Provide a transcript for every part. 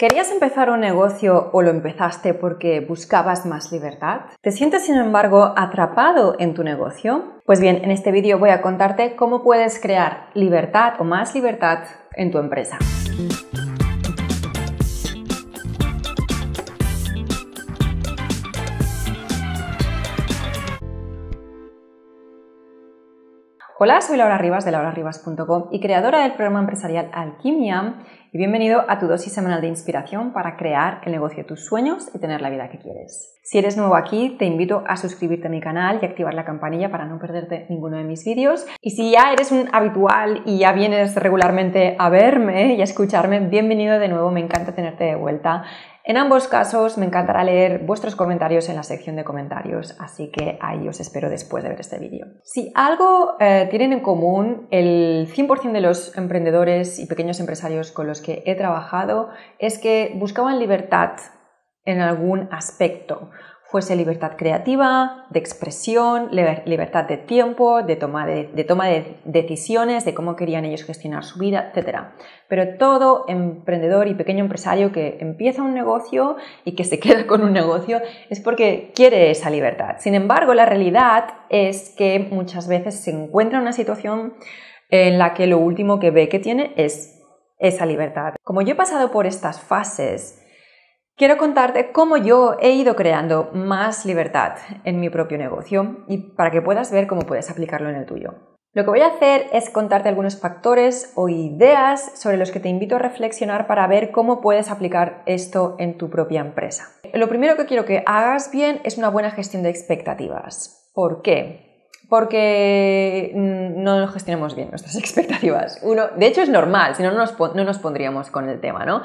¿Querías empezar un negocio o lo empezaste porque buscabas más libertad? ¿Te sientes, sin embargo, atrapado en tu negocio? Pues bien, en este vídeo voy a contarte cómo puedes crear libertad o más libertad en tu empresa. Hola, soy Laura Rivas de laurarribas.com y creadora del programa empresarial Alquimia y bienvenido a tu dosis semanal de inspiración para crear el negocio de tus sueños y tener la vida que quieres. Si eres nuevo aquí, te invito a suscribirte a mi canal y activar la campanilla para no perderte ninguno de mis vídeos. Y si ya eres un habitual y ya vienes regularmente a verme y a escucharme, bienvenido de nuevo, me encanta tenerte de vuelta. En ambos casos me encantará leer vuestros comentarios en la sección de comentarios, así que ahí os espero después de ver este vídeo. Si algo eh, tienen en común el 100% de los emprendedores y pequeños empresarios con los que he trabajado es que buscaban libertad en algún aspecto fuese libertad creativa, de expresión, libertad de tiempo, de toma de, decisiones, de cómo querían ellos gestionar su vida, etc. Pero todo emprendedor y pequeño empresario que empieza un negocio y que se queda con un negocio es porque quiere esa libertad. Sin embargo, la realidad es que muchas veces se encuentra en una situación en la que lo último que ve que tiene es esa libertad. Como yo he pasado por estas fases, Quiero contarte cómo yo he ido creando más libertad en mi propio negocio y para que puedas ver cómo puedes aplicarlo en el tuyo. Lo que voy a hacer es contarte algunos factores o ideas sobre los que te invito a reflexionar para ver cómo puedes aplicar esto en tu propia empresa. Lo primero que quiero que hagas bien es una buena gestión de expectativas. ¿Por qué? porque mm, no gestionamos bien nuestras expectativas. Uno, de hecho, es normal, si no, nos, no nos pondríamos con el tema, ¿no?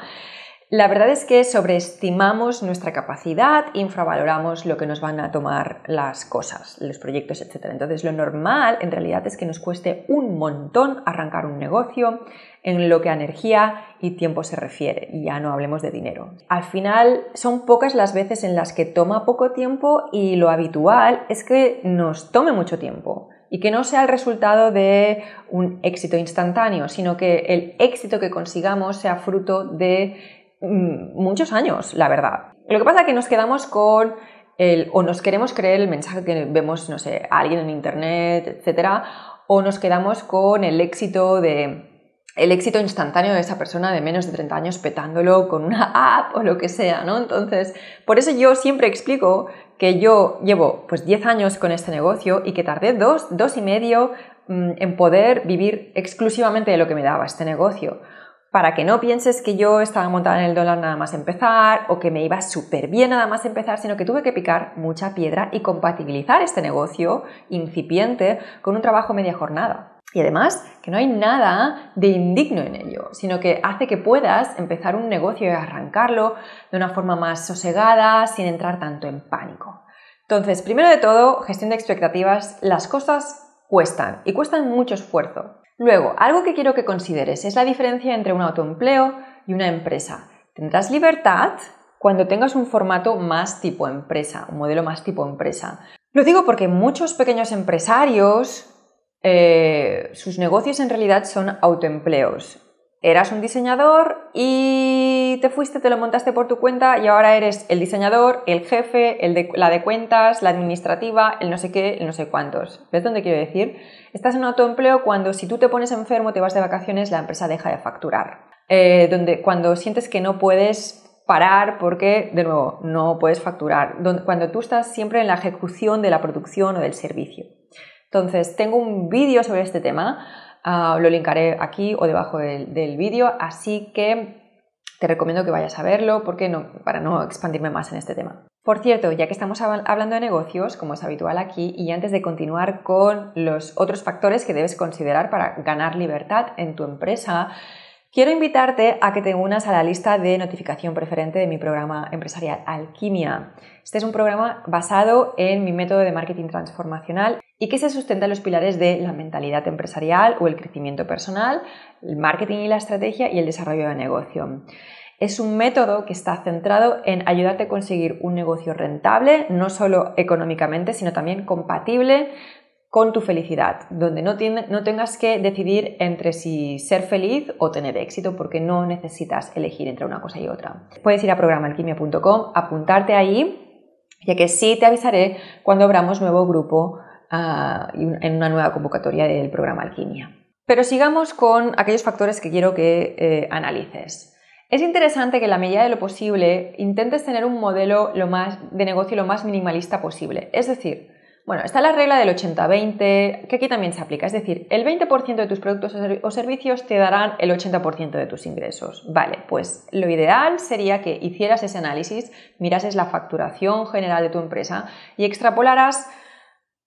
La verdad es que sobreestimamos nuestra capacidad, infravaloramos lo que nos van a tomar las cosas, los proyectos, etc. Entonces, lo normal en realidad es que nos cueste un montón arrancar un negocio en lo que a energía y tiempo se refiere, y ya no hablemos de dinero. Al final, son pocas las veces en las que toma poco tiempo y lo habitual es que nos tome mucho tiempo y que no sea el resultado de un éxito instantáneo, sino que el éxito que consigamos sea fruto de Mm, muchos años, la verdad. Lo que pasa es que nos quedamos con el, o nos queremos creer el mensaje que vemos, no sé, a alguien en internet, etcétera, o nos quedamos con el éxito de el éxito instantáneo de esa persona de menos de 30 años petándolo con una app o lo que sea, ¿no? Entonces, por eso yo siempre explico que yo llevo pues 10 años con este negocio y que tardé dos, dos y medio mm, en poder vivir exclusivamente de lo que me daba este negocio para que no pienses que yo estaba montada en el dólar nada más empezar o que me iba súper bien nada más empezar, sino que tuve que picar mucha piedra y compatibilizar este negocio incipiente con un trabajo media jornada. Y además, que no hay nada de indigno en ello, sino que hace que puedas empezar un negocio y arrancarlo de una forma más sosegada, sin entrar tanto en pánico. Entonces, primero de todo, gestión de expectativas, las cosas cuestan y cuestan mucho esfuerzo. Luego, algo que quiero que consideres es la diferencia entre un autoempleo y una empresa. Tendrás libertad cuando tengas un formato más tipo empresa, un modelo más tipo empresa. Lo digo porque muchos pequeños empresarios, eh, sus negocios en realidad son autoempleos eras un diseñador y te fuiste, te lo montaste por tu cuenta y ahora eres el diseñador, el jefe, el de, la de cuentas, la administrativa, el no sé qué, el no sé cuántos. ¿Ves dónde quiero decir? Estás en autoempleo cuando si tú te pones enfermo, te vas de vacaciones, la empresa deja de facturar. Eh, donde, cuando sientes que no puedes parar porque, de nuevo, no puedes facturar. Cuando tú estás siempre en la ejecución de la producción o del servicio. Entonces, tengo un vídeo sobre este tema Ah, lo linkaré aquí o debajo del, vídeo, así que te recomiendo que vayas a verlo porque no, para no expandirme más en este tema. Por cierto, ya que estamos hablando de negocios, como es habitual aquí, y antes de continuar con los otros factores que debes considerar para ganar libertad en tu empresa, quiero invitarte a que te unas a la lista de notificación preferente de mi programa empresarial Alquimia. Este es un programa basado en mi método de marketing transformacional y que se sustenta en los pilares de la mentalidad empresarial o el crecimiento personal, el marketing y la estrategia y el desarrollo de negocio. Es un método que está centrado en ayudarte a conseguir un negocio rentable, no solo económicamente, sino también compatible con tu felicidad, donde no, no tengas que decidir entre si ser feliz o tener éxito, porque no necesitas elegir entre una cosa y otra. Puedes ir a programalquimia.com, apuntarte ahí, ya que sí te avisaré cuando abramos nuevo grupo en una nueva convocatoria del programa Alquimia. Pero sigamos con aquellos factores que quiero que eh, analices. Es interesante que en la medida de lo posible intentes tener un modelo lo más, de negocio lo más minimalista posible. Es decir, bueno, está la regla del 80-20, que aquí también se aplica. Es decir, el 20% de tus productos o servicios te darán el 80% de tus ingresos. Vale, pues lo ideal sería que hicieras ese análisis, mirases la facturación general de tu empresa y extrapolaras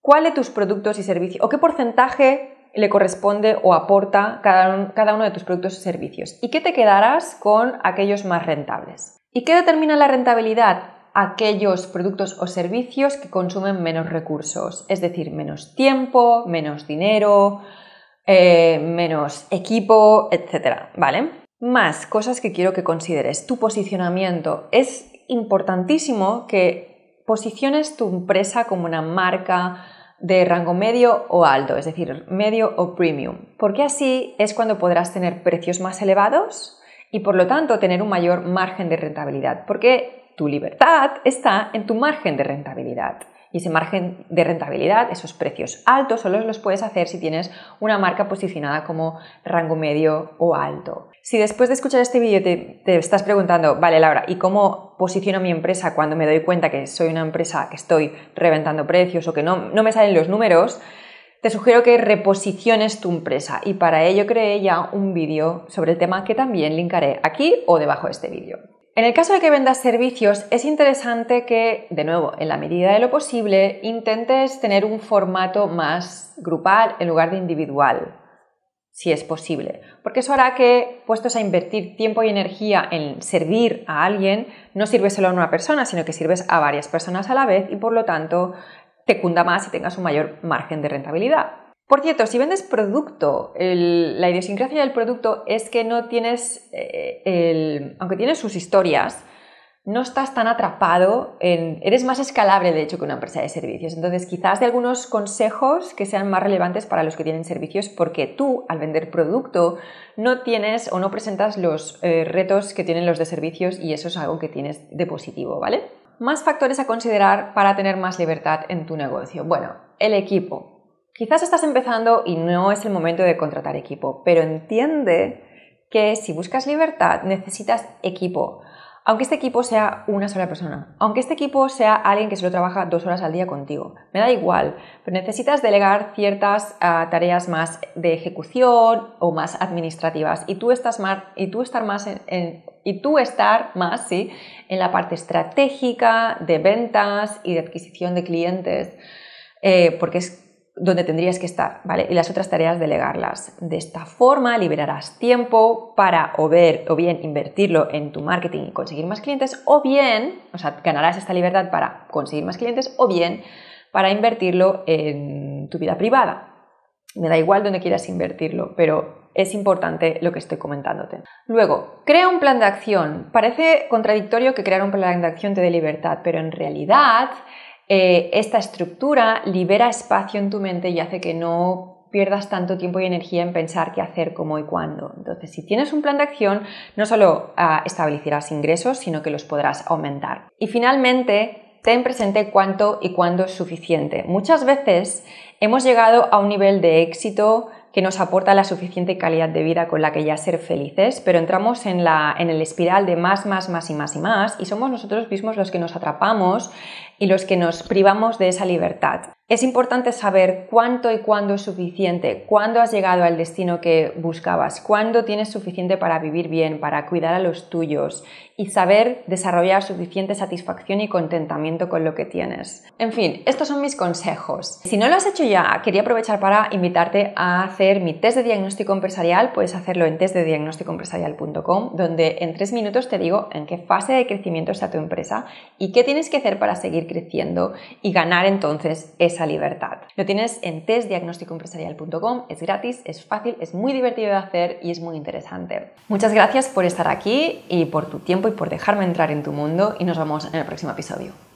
¿Cuál de tus productos y servicios o qué porcentaje le corresponde o aporta cada, uno de tus productos y servicios? ¿Y qué te quedarás con aquellos más rentables? ¿Y qué determina la rentabilidad? aquellos productos o servicios que consumen menos recursos, es decir, menos tiempo, menos dinero, eh, menos equipo, etc. ¿vale? Más cosas que quiero que consideres. Tu posicionamiento. Es importantísimo que posiciones tu empresa como una marca de rango medio o alto, es decir, medio o premium, porque así es cuando podrás tener precios más elevados y por lo tanto tener un mayor margen de rentabilidad, porque tu libertad está en tu margen de rentabilidad. Y ese margen de rentabilidad, esos precios altos, solo los puedes hacer si tienes una marca posicionada como rango medio o alto. Si después de escuchar este vídeo te, estás preguntando, vale Laura, ¿y cómo posiciono mi empresa cuando me doy cuenta que soy una empresa que estoy reventando precios o que no, no me salen los números, te sugiero que reposiciones tu empresa y para ello creé ya un vídeo sobre el tema que también linkaré aquí o debajo de este vídeo. En el caso de que vendas servicios, es interesante que, de nuevo, en la medida de lo posible, intentes tener un formato más grupal en lugar de individual si es posible, porque eso hará que, puestos a invertir tiempo y energía en servir a alguien, no sirves solo a una persona, sino que sirves a varias personas a la vez y por lo tanto te cunda más y tengas un mayor margen de rentabilidad. Por cierto, si vendes producto, la idiosincrasia del producto es que no tienes, eh, el, aunque tienes sus historias, no estás tan atrapado en... Eres más escalable, de hecho, que una empresa de servicios. Entonces, quizás de algunos consejos que sean más relevantes para los que tienen servicios, porque tú, al vender producto, no tienes o no presentas los eh, retos que tienen los de servicios y eso es algo que tienes de positivo, ¿vale? Más factores a considerar para tener más libertad en tu negocio. Bueno, el equipo. Quizás estás empezando y no es el momento de contratar equipo, pero entiende que si buscas libertad necesitas equipo aunque este equipo sea una sola persona, aunque este equipo sea alguien que solo trabaja dos horas al día contigo, me da igual, pero necesitas delegar ciertas ah, tareas más de ejecución o más administrativas y tú, estás más, y tú estar más en, y tú estar más, en la parte estratégica de ventas y de adquisición de clientes, eh, porque es donde tendrías que estar, ¿vale? Y las otras tareas delegarlas. De esta forma liberarás tiempo para o, ver, o bien invertirlo en tu marketing y conseguir más clientes, o bien, o sea, ganarás esta libertad para conseguir más clientes, o bien para invertirlo en tu vida privada. Me da igual donde quieras invertirlo, pero es importante lo que estoy comentándote. Luego, crea un plan de acción. Parece contradictorio que crear un plan de acción te dé libertad, pero en realidad eh, esta estructura libera espacio en tu mente y hace que no pierdas tanto tiempo y energía en pensar qué hacer, cómo y cuándo. Entonces, si tienes un plan de acción, no solo ah, establecerás ingresos, sino que los podrás aumentar. Y finalmente, ten presente cuánto y cuándo es suficiente. Muchas veces hemos llegado a un nivel de éxito que nos aporta la suficiente calidad de vida con la que ya ser felices, pero entramos en, la, en el espiral de más, más, más y más y más y somos nosotros mismos los que nos atrapamos y los que nos privamos de esa libertad. Es importante saber cuánto y cuándo es suficiente, cuándo has llegado al destino que buscabas, cuándo tienes suficiente para vivir bien, para cuidar a los tuyos y saber desarrollar suficiente satisfacción y contentamiento con lo que tienes. En fin, estos son mis consejos. Si no lo has hecho ya, quería aprovechar para invitarte a hacer mi test de diagnóstico empresarial. Puedes hacerlo en testdediagnósticoempresarial.com, donde en tres minutos te digo en qué fase de crecimiento está tu empresa y qué tienes que hacer para seguir creciendo y ganar entonces esa libertad. Lo tienes en testdiagnosticoempresarial.com, es gratis, es fácil, es muy divertido de hacer y es muy interesante. Muchas gracias por estar aquí y por tu tiempo y por dejarme entrar en tu mundo y nos vemos en el próximo episodio.